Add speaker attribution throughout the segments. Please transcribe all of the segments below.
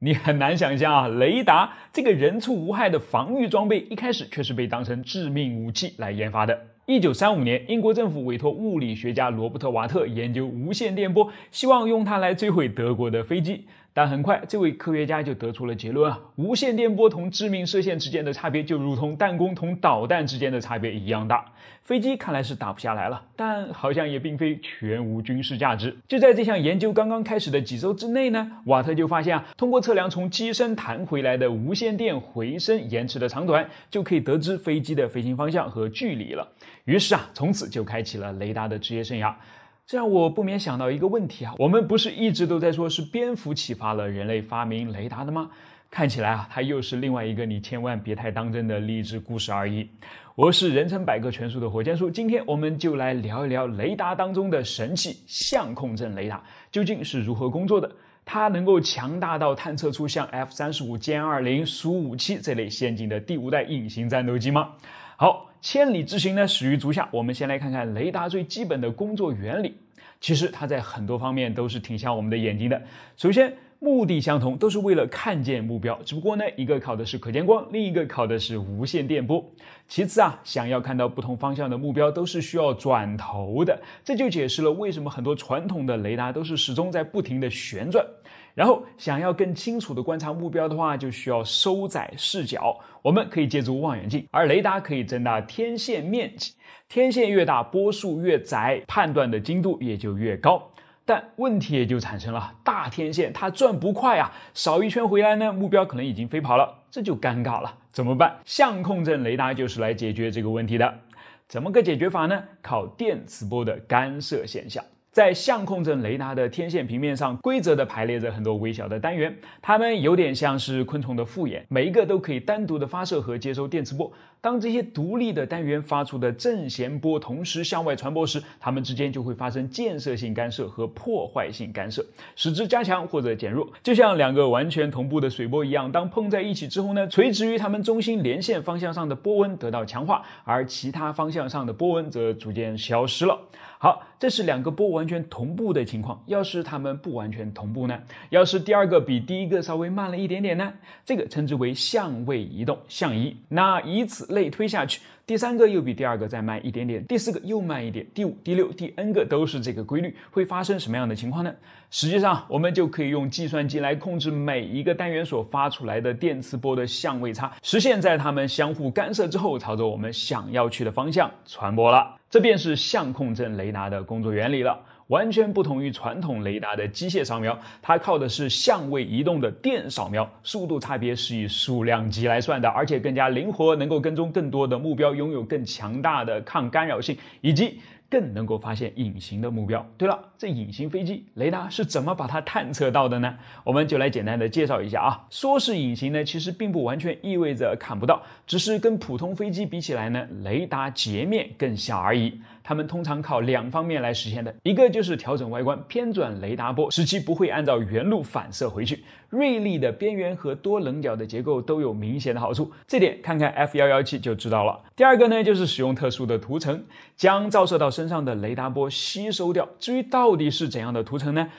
Speaker 1: 你很难想象啊，雷达这个人畜无害的防御装备，一开始却是被当成致命武器来研发的。一九三五年，英国政府委托物理学家罗伯特·瓦特研究无线电波，希望用它来摧毁德国的飞机。但很快，这位科学家就得出了结论：啊，无线电波同致命射线之间的差别，就如同弹弓同导弹之间的差别一样大。飞机看来是打不下来了，但好像也并非全无军事价值。就在这项研究刚刚开始的几周之内呢，瓦特就发现，啊，通过测量从机身弹回来的无线电回声延迟的长短，就可以得知飞机的飞行方向和距离了。于是啊，从此就开启了雷达的职业生涯。这让我不免想到一个问题啊，我们不是一直都在说是蝙蝠启发了人类发明雷达的吗？看起来啊，它又是另外一个你千万别太当真的励志故事而已。我是人称百科全书的火箭叔，今天我们就来聊一聊雷达当中的神器相控阵雷达究竟是如何工作的，它能够强大到探测出像 F 三十五、歼二零、苏五七这类先进的第五代隐形战斗机吗？好，千里之行呢，始于足下。我们先来看看雷达最基本的工作原理。其实它在很多方面都是挺像我们的眼睛的。首先，目的相同，都是为了看见目标。只不过呢，一个考的是可见光，另一个考的是无线电波。其次啊，想要看到不同方向的目标，都是需要转头的。这就解释了为什么很多传统的雷达都是始终在不停的旋转。然后想要更清楚的观察目标的话，就需要收窄视角。我们可以借助望远镜，而雷达可以增大天线面积。天线越大，波束越窄，判断的精度也就越高。但问题也就产生了，大天线它转不快啊，扫一圈回来呢，目标可能已经飞跑了，这就尴尬了。怎么办？相控阵雷达就是来解决这个问题的。怎么个解决法呢？靠电磁波的干涉现象。在相控阵雷达的天线平面上，规则的排列着很多微小的单元，它们有点像是昆虫的复眼，每一个都可以单独的发射和接收电磁波。当这些独立的单元发出的正弦波同时向外传播时，它们之间就会发生建设性干涉和破坏性干涉，使之加强或者减弱。就像两个完全同步的水波一样，当碰在一起之后呢，垂直于它们中心连线方向上的波纹得到强化，而其他方向上的波纹则逐渐消失了。好，这是两个波完全同步的情况。要是它们不完全同步呢？要是第二个比第一个稍微慢了一点点呢？这个称之为相位移动、相移。那以此类推下去，第三个又比第二个再慢一点点，第四个又慢一点，第五、第六、第 n 个都是这个规律，会发生什么样的情况呢？实际上，我们就可以用计算机来控制每一个单元所发出来的电磁波的相位差，实现在它们相互干涉之后，朝着我们想要去的方向传播了。这便是相控阵雷达的工作原理了，完全不同于传统雷达的机械扫描，它靠的是相位移动的电扫描，速度差别是以数量级来算的，而且更加灵活，能够跟踪更多的目标，拥有更强大的抗干扰性，以及。更能够发现隐形的目标。对了，这隐形飞机雷达是怎么把它探测到的呢？我们就来简单的介绍一下啊。说是隐形呢，其实并不完全意味着看不到，只是跟普通飞机比起来呢，雷达截面更小而已。它们通常靠两方面来实现的，一个就是调整外观，偏转雷达波，使其不会按照原路反射回去。锐利的边缘和多棱角的结构都有明显的好处，这点看看 F 幺幺七就知道了。第二个呢，就是使用特殊的涂层，将照射到身上的雷达波吸收掉。至于到底是怎样的涂层呢？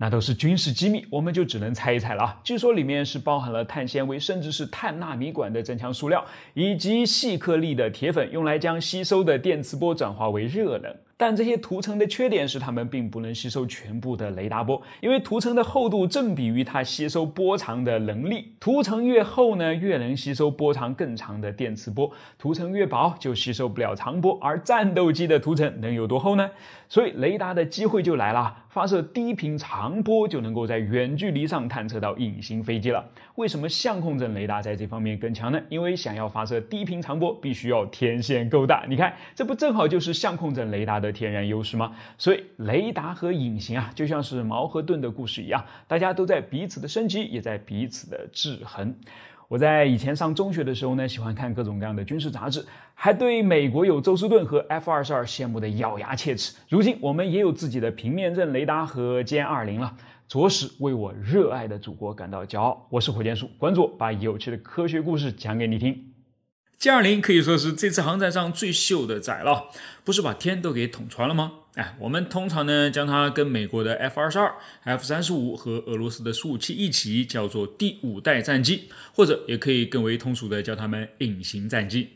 Speaker 1: 那都是军事机密，我们就只能猜一猜了啊。据说里面是包含了碳纤维，甚至是碳纳米管的增强塑料，以及细颗粒的铁粉，用来将吸收的电磁波转化为热能。但这些涂层的缺点是，它们并不能吸收全部的雷达波，因为涂层的厚度正比于它吸收波长的能力，涂层越厚呢，越能吸收波长更长的电磁波，涂层越薄就吸收不了长波。而战斗机的涂层能有多厚呢？所以雷达的机会就来了，发射低频长波就能够在远距离上探测到隐形飞机了。为什么相控阵雷达在这方面更强呢？因为想要发射低频长波，必须要天线够大。你看，这不正好就是相控阵雷达的？天然优势吗？所以雷达和隐形啊，就像是矛和盾的故事一样，大家都在彼此的升级，也在彼此的制衡。我在以前上中学的时候呢，喜欢看各种各样的军事杂志，还对美国有宙斯盾和 F 二十二羡慕的咬牙切齿。如今我们也有自己的平面阵雷达和歼二零了，着实为我热爱的祖国感到骄傲。我是火箭叔，关注我，把有趣的科学故事讲给你听。歼二零可以说是这次航展上最秀的仔了，不是把天都给捅穿了吗？哎，我们通常呢将它跟美国的 F 二十二、F 三十五和俄罗斯的苏五七一起叫做第五代战机，或者也可以更为通俗的叫它们隐形战机。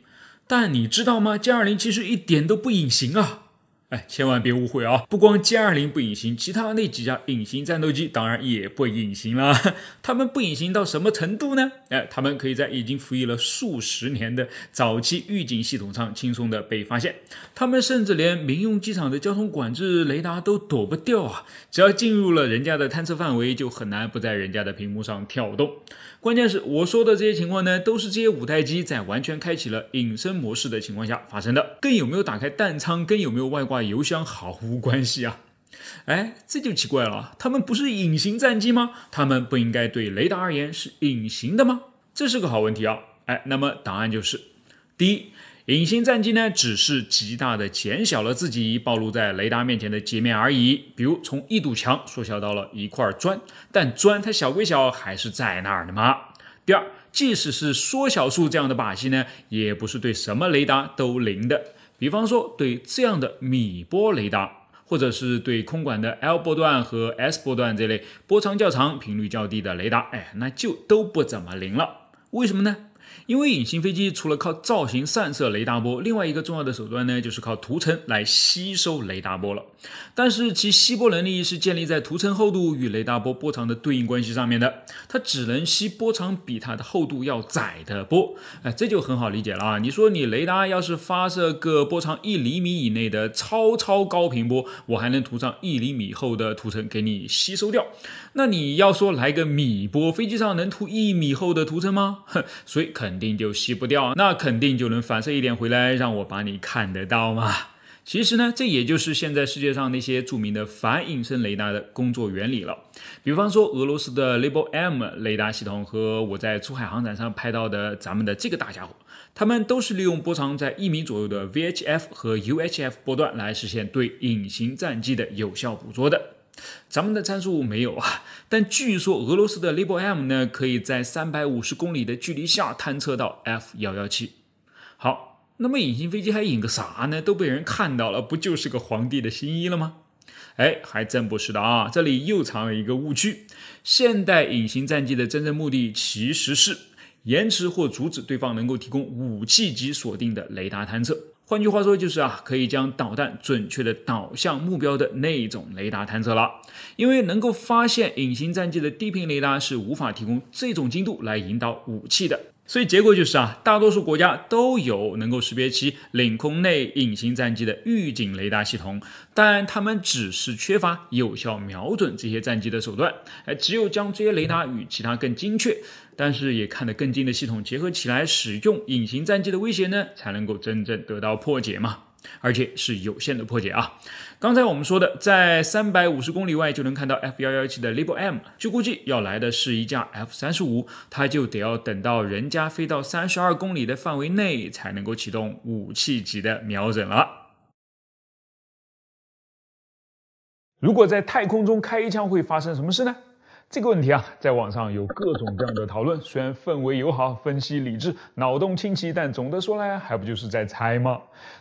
Speaker 1: 但你知道吗？歼二零其实一点都不隐形啊！哎，千万别误会啊！不光歼二零不隐形，其他那几架隐形战斗机当然也不隐形了。他们不隐形到什么程度呢？哎，他们可以在已经服役了数十年的早期预警系统上轻松的被发现。他们甚至连民用机场的交通管制雷达都躲不掉啊！只要进入了人家的探测范围，就很难不在人家的屏幕上跳动。关键是我说的这些情况呢，都是这些五代机在完全开启了隐身模式的情况下发生的，跟有没有打开弹仓，跟有没有外挂油箱毫无关系啊！哎，这就奇怪了，他们不是隐形战机吗？他们不应该对雷达而言是隐形的吗？这是个好问题啊！哎，那么答案就是，第一。隐形战机呢，只是极大的减小了自己暴露在雷达面前的截面而已，比如从一堵墙缩小到了一块砖。但砖它小归小，还是在那儿的嘛。第二，即使是缩小术这样的把戏呢，也不是对什么雷达都灵的。比方说，对这样的米波雷达，或者是对空管的 L 波段和 S 波段这类波长较长、频率较低的雷达，哎，那就都不怎么灵了。为什么呢？因为隐形飞机除了靠造型散射雷达波，另外一个重要的手段呢，就是靠涂层来吸收雷达波了。但是其吸波能力是建立在涂层厚度与雷达波波长的对应关系上面的，它只能吸波长比它的厚度要窄的波。哎，这就很好理解了啊！你说你雷达要是发射个波长一厘米以内的超超高频波，我还能涂上一厘米厚的涂层给你吸收掉。那你要说来个米波，飞机上能涂一米厚的涂层吗？哼，所以。肯定就吸不掉，那肯定就能反射一点回来，让我把你看得到嘛。其实呢，这也就是现在世界上那些著名的反隐身雷达的工作原理了。比方说俄罗斯的 l a b l M 雷达系统和我在珠海航展上拍到的咱们的这个大家伙，他们都是利用波长在一米左右的 VHF 和 UHF 波段来实现对隐形战机的有效捕捉的。咱们的参数没有啊，但据说俄罗斯的 l o b M 呢，可以在三百五十公里的距离下探测到 F117。好，那么隐形飞机还隐个啥呢？都被人看到了，不就是个皇帝的新衣了吗？哎，还真不是的啊！这里又藏了一个误区：现代隐形战机的真正目的其实是延迟或阻止对方能够提供武器级锁定的雷达探测。换句话说，就是啊，可以将导弹准确的导向目标的那种雷达探测了。因为能够发现隐形战机的低频雷达是无法提供这种精度来引导武器的。所以结果就是啊，大多数国家都有能够识别其领空内隐形战机的预警雷达系统，但他们只是缺乏有效瞄准这些战机的手段。哎，只有将这些雷达与其他更精确，但是也看得更近的系统结合起来使用，隐形战机的威胁呢，才能够真正得到破解嘛。而且是有限的破解啊！刚才我们说的，在三百五十公里外就能看到 F 幺幺七的 l i b l M，据估计要来的是一架 F 三十五，它就得要等到人家飞到三十二公里的范围内才能够启动武器级的瞄准了。如果在太空中开一枪会发生什么事呢？这个问题啊，在网上有各种各样的讨论，虽然氛围友好、分析理智、脑洞清奇，但总的说来还不就是在猜吗？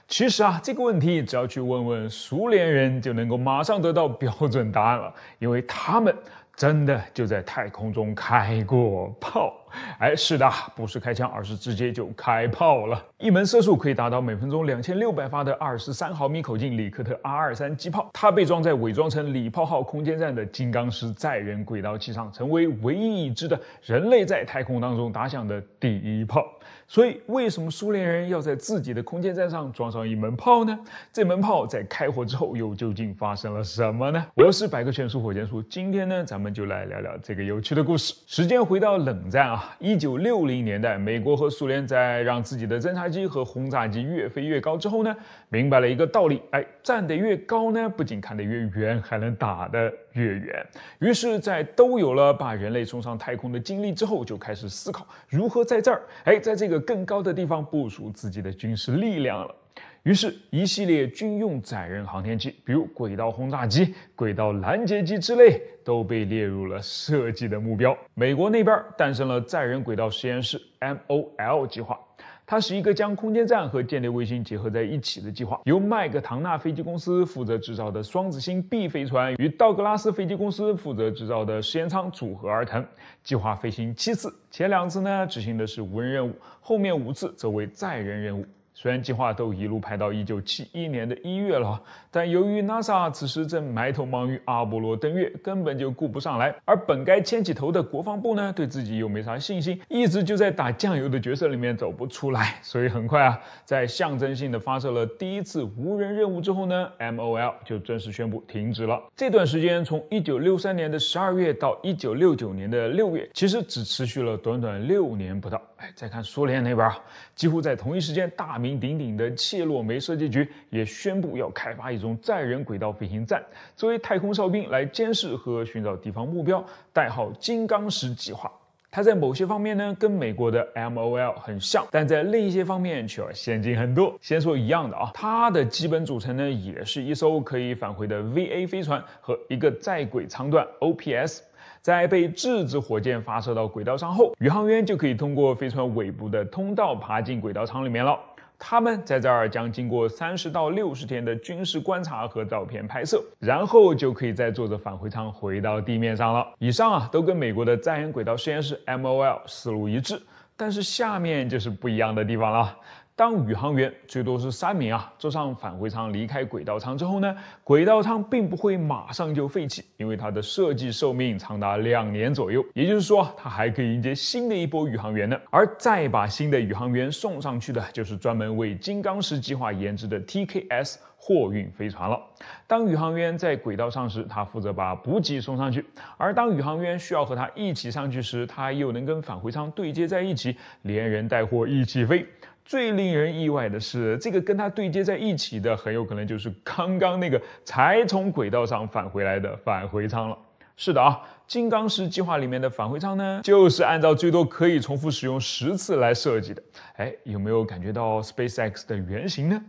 Speaker 1: 其实啊，这个问题只要去问问苏联人，就能够马上得到标准答案了，因为他们。真的就在太空中开过炮？哎，是的，不是开枪，而是直接就开炮了。一门射速可以达到每分钟两千六百发的二十三毫米口径里克特 R 二三机炮，它被装在伪装成“礼炮号”空间站的“金刚石”载人轨道器上，成为唯一已知的人类在太空当中打响的第一炮。所以，为什么苏联人要在自己的空间站上装上一门炮呢？这门炮在开火之后又究竟发生了什么呢？我是百科全书火箭叔，今天呢，咱们就来聊聊这个有趣的故事。时间回到冷战啊，一九六零年代，美国和苏联在让自己的侦察机和轰炸机越飞越高之后呢，明白了一个道理，哎，站得越高呢，不仅看得越远，还能打得越远，于是，在都有了把人类送上太空的经历之后，就开始思考如何在这儿，哎，在这个更高的地方部署自己的军事力量了。于是，一系列军用载人航天器，比如轨道轰炸机、轨道拦截机之类，都被列入了设计的目标。美国那边诞生了载人轨道实验室 （MOL） 计划，它是一个将空间站和间谍卫星结合在一起的计划。由麦格唐纳飞机公司负责制造的双子星 B 飞船与道格拉斯飞机公司负责制造的实验舱组合而成。计划飞行七次，前两次呢执行的是无人任务，后面五次则为载人任务。虽然计划都一路排到一九七一年的一月了，但由于 NASA 此时正埋头忙于阿波罗登月，根本就顾不上来。而本该牵起头的国防部呢，对自己又没啥信心，一直就在打酱油的角色里面走不出来。所以很快啊，在象征性的发射了第一次无人任务之后呢，MOL 就正式宣布停止了。这段时间从一九六三年的十二月到一九六九年的六月，其实只持续了短短六年不到。再看苏联那边啊，几乎在同一时间，大名鼎鼎的切洛梅设计局也宣布要开发一种载人轨道飞行站，作为太空哨兵来监视和寻找敌方目标，代号“金刚石”计划。它在某些方面呢跟美国的 MOL 很像，但在另一些方面却要先进很多。先说一样的啊，它的基本组成呢也是一艘可以返回的 VA 飞船和一个在轨舱段 OPS。在被质子火箭发射到轨道上后，宇航员就可以通过飞船尾部的通道爬进轨道舱里面了。他们在这儿将经过三十到六十天的军事观察和照片拍摄，然后就可以再坐着返回舱回到地面上了。以上啊，都跟美国的载人轨道实验室 MOL 思路一致，但是下面就是不一样的地方了。当宇航员最多是三名啊，坐上返回舱离开轨道舱之后呢，轨道舱并不会马上就废弃，因为它的设计寿命长达两年左右，也就是说它还可以迎接新的一波宇航员呢。而再把新的宇航员送上去的，就是专门为金刚石计划研制的 TKS 货运飞船了。当宇航员在轨道上时，他负责把补给送上去；而当宇航员需要和他一起上去时，他又能跟返回舱对接在一起，连人带货一起飞。最令人意外的是，这个跟它对接在一起的，很有可能就是刚刚那个才从轨道上返回来的返回舱了。是的啊，金刚石计划里面的返回舱呢，就是按照最多可以重复使用十次来设计的。哎，有没有感觉到 SpaceX 的原型呢？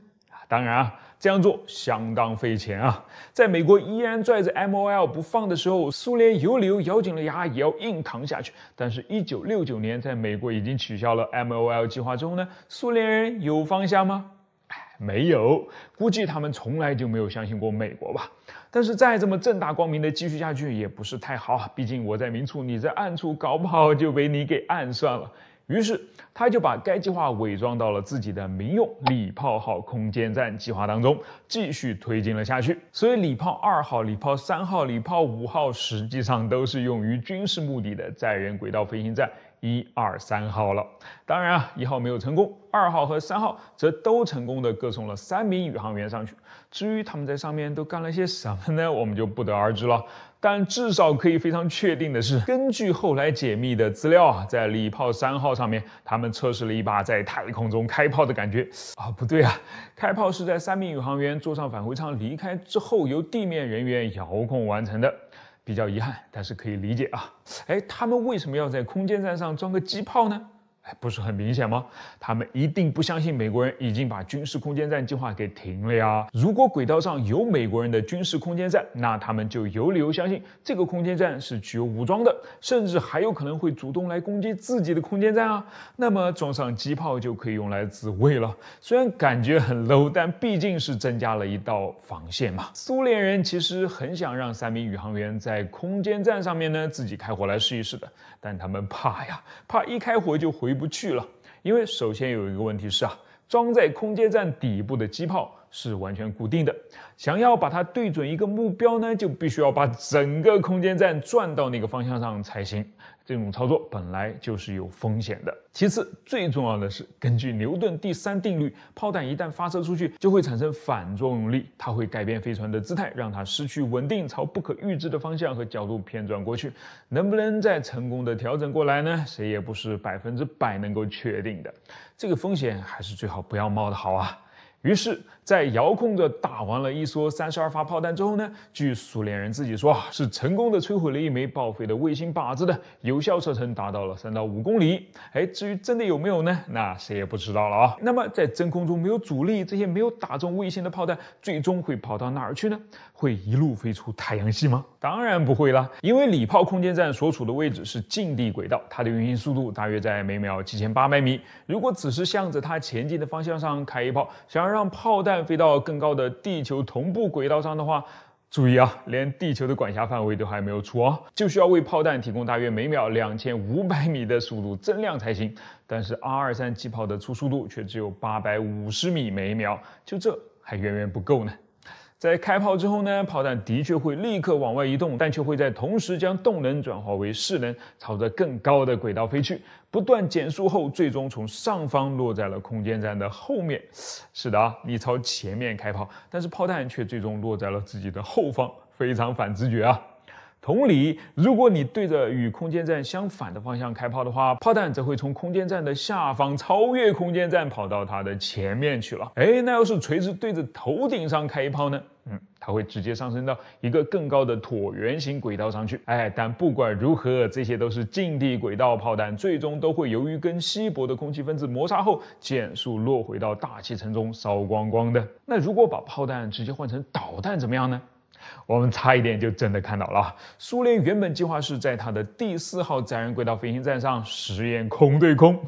Speaker 1: 当然啊。这样做相当费钱啊！在美国依然拽着 MOL 不放的时候，苏联有理由咬紧了牙也要硬扛下去。但是，一九六九年，在美国已经取消了 MOL 计划之后呢，苏联人有方向吗？哎，没有，估计他们从来就没有相信过美国吧。但是，再这么正大光明的继续下去也不是太好，毕竟我在明处，你在暗处，搞不好就被你给暗算了。于是，他就把该计划伪装到了自己的民用“礼炮号”空间站计划当中，继续推进了下去。所以，“礼炮二号”、“礼炮三号”、“礼炮五号”实际上都是用于军事目的的载人轨道飞行站。一二三号了，当然啊，一号没有成功，二号和三号则都成功的各送了三名宇航员上去。至于他们在上面都干了些什么呢，我们就不得而知了。但至少可以非常确定的是，根据后来解密的资料，啊，在礼炮三号上面，他们测试了一把在太空中开炮的感觉。啊，不对啊，开炮是在三名宇航员坐上返回舱离开之后，由地面人员遥控完成的。比较遗憾，但是可以理解啊。哎，他们为什么要在空间站上装个机炮呢？哎，不是很明显吗？他们一定不相信美国人已经把军事空间站计划给停了呀！如果轨道上有美国人的军事空间站，那他们就有理由相信这个空间站是具有武装的，甚至还有可能会主动来攻击自己的空间站啊！那么装上机炮就可以用来自卫了。虽然感觉很 low，但毕竟是增加了一道防线嘛。苏联人其实很想让三名宇航员在空间站上面呢，自己开火来试一试的，但他们怕呀，怕一开火就回。回不去了？因为首先有一个问题是啊，装在空间站底部的机炮。是完全固定的。想要把它对准一个目标呢，就必须要把整个空间站转到那个方向上才行。这种操作本来就是有风险的。其次，最重要的是，根据牛顿第三定律，炮弹一旦发射出去，就会产生反作用力，它会改变飞船的姿态，让它失去稳定，朝不可预知的方向和角度偏转过去。能不能再成功的调整过来呢？谁也不是百分之百能够确定的。这个风险还是最好不要冒的好啊。于是。在遥控着打完了一梭三十二发炮弹之后呢，据苏联人自己说啊，是成功的摧毁了一枚报废的卫星靶子的，有效射程达到了三到五公里。哎，至于真的有没有呢，那谁也不知道了啊。那么在真空中没有阻力，这些没有打中卫星的炮弹最终会跑到哪儿去呢？会一路飞出太阳系吗？当然不会啦，因为礼炮空间站所处的位置是近地轨道，它的运行速度大约在每秒七千八百米。如果只是向着它前进的方向上开一炮，想要让炮弹弹飞到更高的地球同步轨道上的话，注意啊，连地球的管辖范围都还没有出哦，就需要为炮弹提供大约每秒两千五百米的速度增量才行。但是 R 二三机炮的初速度却只有八百五十米每秒，就这还远远不够呢。在开炮之后呢，炮弹的确会立刻往外移动，但却会在同时将动能转化为势能，朝着更高的轨道飞去。不断减速后，最终从上方落在了空间站的后面。是的啊，你朝前面开炮，但是炮弹却最终落在了自己的后方，非常反直觉啊。同理，如果你对着与空间站相反的方向开炮的话，炮弹则会从空间站的下方超越空间站，跑到它的前面去了。哎，那要是垂直对着头顶上开一炮呢？嗯，它会直接上升到一个更高的椭圆形轨道上去。哎，但不管如何，这些都是近地轨道炮弹，最终都会由于跟稀薄的空气分子摩擦后减速，落回到大气层中烧光光的。那如果把炮弹直接换成导弹怎么样呢？我们差一点就真的看到了。苏联原本计划是在它的第四号载人轨道飞行站上实验空对空，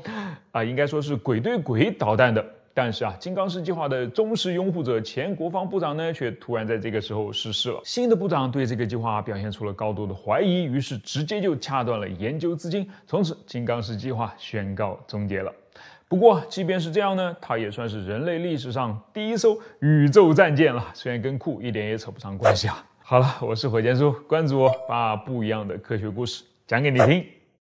Speaker 1: 啊，应该说是鬼对鬼导弹的。但是啊，金刚石计划的忠实拥护者前国防部长呢，却突然在这个时候逝世了。新的部长对这个计划表现出了高度的怀疑，于是直接就掐断了研究资金，从此金刚石计划宣告终结了。不过，即便是这样呢，它也算是人类历史上第一艘宇宙战舰了。虽然跟酷一点也扯不上关系啊。好了，我是火箭叔，关注我，把不一样的科学故事讲给你听。